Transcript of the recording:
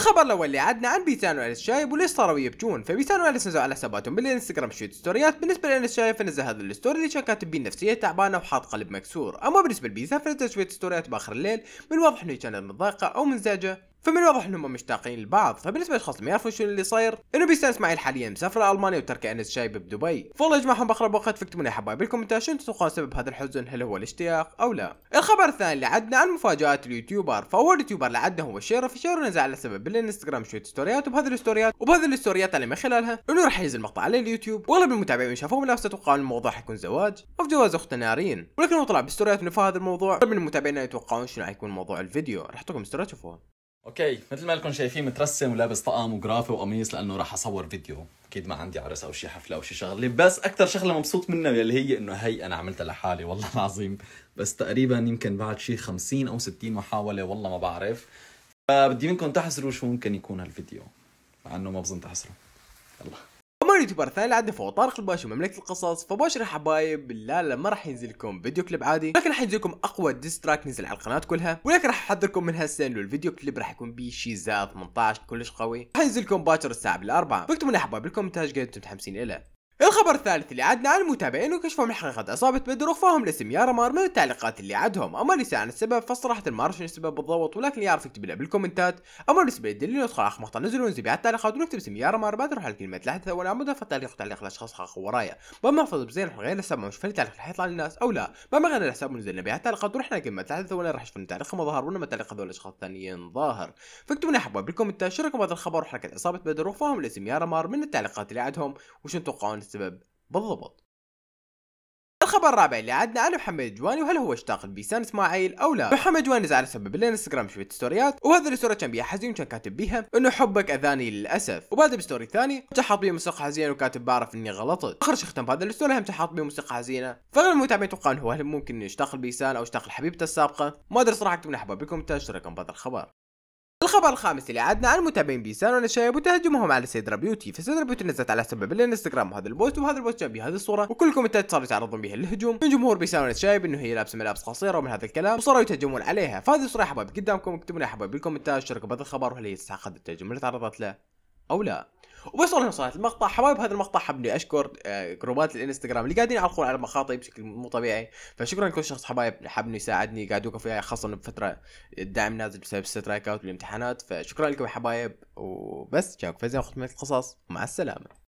الخبر الاول اللي عدنا عن بيتان وانس شايب وليش صاروا يبكون فبيتان وانس نزلوا على حساباتهم بالانستغرام شوية ستوريات بالنسبه لانس شايب فنزل هذا الستوري اللي كان كاتب بيه نفسيه تعبانه وحاط قلب مكسور اما بالنسبه لبيتان فنزل شويه ستوريات باخر الليل من الواضح انه كان متضايقه او منزعجه فمن الواضح انهم مشتاقين لبعض فبالنسبه للاشخاص اللي ما يعرفون شنو اللي صاير انه بيستانس معي حاليا مسافر المانيا وترك انس شايب بدبي فوالله يجمعهم باقرب وقت فاكتبوا لي حبايب بالكومنتات شنو تتوقعون سبب هذا الحزن هل هو الاشتياق او لا الخبر الثاني اللي عدنا عن مفاجات اليوتيوبر فاول يوتيوبر اللي عدنا هو شيرو شيرو نزل على سبب بالانستغرام شويه ستوريات وبهذه الستوريات وبهذه الستوريات اللي من خلالها انه راح ينزل مقطع على اليوتيوب واغلب المتابعين شافوه لابسه توقعون الموضوع حيكون زواج او جواز اخت نارين ولكن هو طلع بستوريات انه هذا الموضوع من المتابعين يتوقعون شنو حيكون موضوع الفيديو راح احط لكم اوكي مثل ما لكم شايفين مترسم ولابس طقم وجرافه وقميص لانه راح اصور فيديو اكيد ما عندي عرس او شي حفله او شي شغله بس اكثر شغله مبسوط منها اللي هي انه هي انا عملتها لحالي والله العظيم بس تقريبا يمكن بعد شي 50 او 60 محاوله والله ما بعرف فبدي منكم تحسروا شو ممكن يكون هالفيديو مع انه ما بظن تحسروا يلا يوتيوبر ثاني عندي فهو طارق الباشا مملكه القصص فبشر حبايب لا لا ما راح ينزل لكم فيديو كليب عادي لكن راح ينزل لكم اقوى ديستراك نزل على القناه كلها ولكن راح احذركم من هسه انه الفيديو كليب راح يكون بيه شي زاد 18 كلش قوي راح ينزل لكم باكر الساعه بالاربعه فاكتبوا لنا حبايب بالكومنتات قد انتم متحمسين له الخبر الثالث اللي عدنا عن المتابعين وكشفوا من حقيقة إصابة بدر وخفاهم لاسم يارمار من التعليقات اللي عدهم أما ليس عن السبب فصراحة ما أعرف شنو السبب بالضبط ولكن يعرف يكتب لنا بالكومنتات أما بالنسبة للدليل ندخل على مقطع نزل ونزل على التعليقات ونكتب اسم يارمار بعد نروح على كلمة الحدث أول عمودها فتعليق تعليق لأشخاص خاخوا ورايا بما أحفظ بزين نروح نغير الحساب ونشوف هل التعليق راح يطلع للناس أو لا بما غير الحساب ونزلنا بها التعليقات ورحنا كلمة الحدث ولا راح شفنا تعليقهم ما ظهر وإنما تعليق هذول الأشخاص الثانيين ظاهر فاكتبوا لنا يا حبايب بالكومنتات شو رأيكم بهذا الخبر وحركة إصابة بدر وخفاهم لاسم يارمار من التعليقات اللي عدهم وشو تتوقعون السبب بالضبط الخبر الرابع اللي عدنا عن محمد الجواني وهل هو اشتاق لبيسان اسماعيل او لا محمد الجواني زعل سبب الانستغرام شويه ستوريات وهذه الستوري كان بيها حزين وكان كاتب بيها انه حبك اذاني للاسف وبعد بستوري ثاني تحط بيه موسيقى حزينه وكاتب بعرف اني غلطت اخر شيء ختم بهذا الستوري هم تحط بيه موسيقى حزينه فغير المتابعين توقعوا هو هل ممكن انه يشتاق لبيسان او يشتاق لحبيبته السابقه ما ادري صراحه اكتبوا لنا حبابكم تشتركوا بهذا الخبر الخبر الخامس اللي عدنا عن المتابعين بيسان والشايب وتهجمهم على سيدرا بيوتي فسيدرا بيوتي نزلت على سبب الانستغرام هذا البوست وهذا البوست جاب هذه الصوره وكل كومنتات صاروا يتعرضون بها للهجوم من جمهور بيسان والشايب انه هي لابسه ملابس قصيره ومن هذا الكلام وصاروا يتهجمون عليها فهذه الصوره يا حبايب قدامكم اكتبوا لي يا حبايب بالكومنتات شاركوا بهذا الخبر وهل هي تستحق هذا التهجم اللي تعرضت له او لا وبس والله وصلت المقطع حبايب هذا المقطع حبني اشكر آه، جروبات الانستغرام اللي قاعدين يعلقون على مقاطعي بشكل مو طبيعي فشكرا لكل شخص حبايب حبني يساعدني يوقف وياي خاصه بفتره الدعم نازل بسبب السترايك اوت والامتحانات فشكرا لكم يا حبايب وبس جاكم فيزياء اخت القصص مع السلامه